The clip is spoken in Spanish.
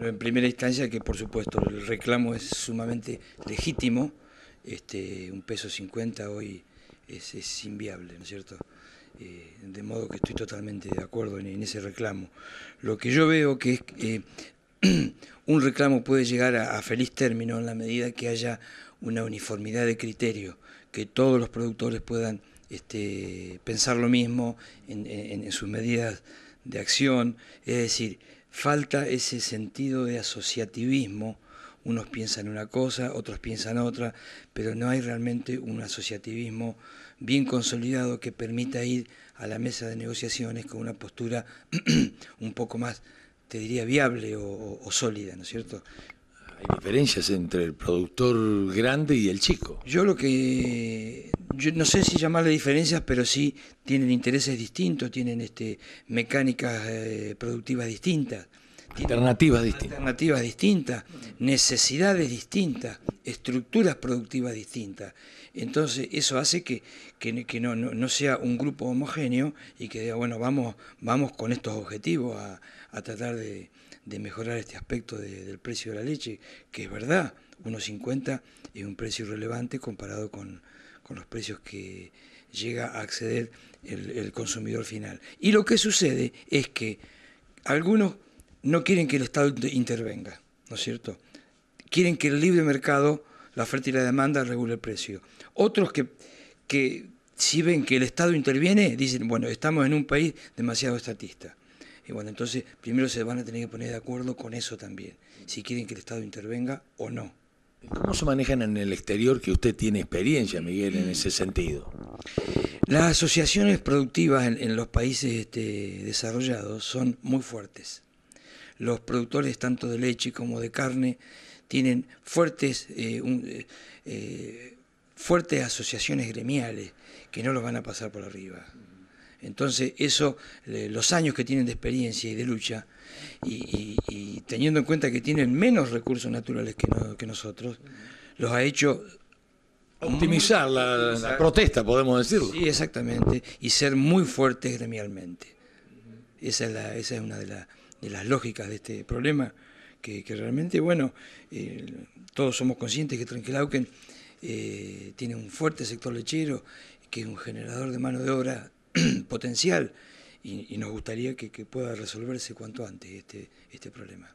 En primera instancia que por supuesto el reclamo es sumamente legítimo, este, un peso 50 hoy es, inviable, ¿no es cierto? Eh, de modo que estoy totalmente de acuerdo en, ese reclamo. Lo que yo veo que es que eh, un reclamo puede llegar a, feliz término en la medida que haya una uniformidad de criterio, que todos los productores puedan este, pensar lo mismo en, en sus medidas de acción, es decir, falta ese sentido de asociativismo. Unos piensan una cosa, otros piensan otra, pero no hay realmente un asociativismo bien consolidado que permita ir a la mesa de negociaciones con una postura un poco más, te diría, viable o, sólida, ¿no es cierto? Hay diferencias entre el productor grande y el chico. Yo lo que no sé si llamarle diferencias, pero sí tienen intereses distintos, tienen este, mecánicas eh, productivas distintas. Alternativas distintas. Alternativas distintas, necesidades distintas, estructuras productivas distintas. Entonces, eso hace que, no, sea un grupo homogéneo y que diga, bueno, vamos, vamos con estos objetivos a, tratar de, mejorar este aspecto del precio de la leche, que es verdad, 1,50 es un precio irrelevante comparado con, con los precios que llega a acceder el, consumidor final. Y lo que sucede es que algunos no quieren que el Estado intervenga, ¿no es cierto? Quieren que el libre mercado, la oferta y la demanda, regule el precio. Otros que, que si ven que el Estado interviene, dicen, bueno, estamos en un país demasiado estatista. Y bueno, entonces primero se van a tener que poner de acuerdo con eso también, si quieren que el Estado intervenga o no. ¿Cómo se manejan en el exterior que usted tiene experiencia, Miguel, en ese sentido? Las asociaciones productivas en, los países este, desarrollados son muy fuertes. Los productores tanto de leche como de carne tienen fuertes, eh, eh, eh, fuertes asociaciones gremiales que no los van a pasar por arriba. Entonces, eso, los años que tienen de experiencia y de lucha, y, teniendo en cuenta que tienen menos recursos naturales que, que nosotros, los ha hecho optimizar la, protesta, podemos decirlo. Sí, exactamente, y ser muy fuertes gremialmente. Esa es, esa es una de, las lógicas de este problema, que, realmente, bueno, eh, todos somos conscientes que Tranquilauquen eh, tiene un fuerte sector lechero, que es un generador de mano de obra potencial y, nos gustaría que, pueda resolverse cuanto antes este, este problema.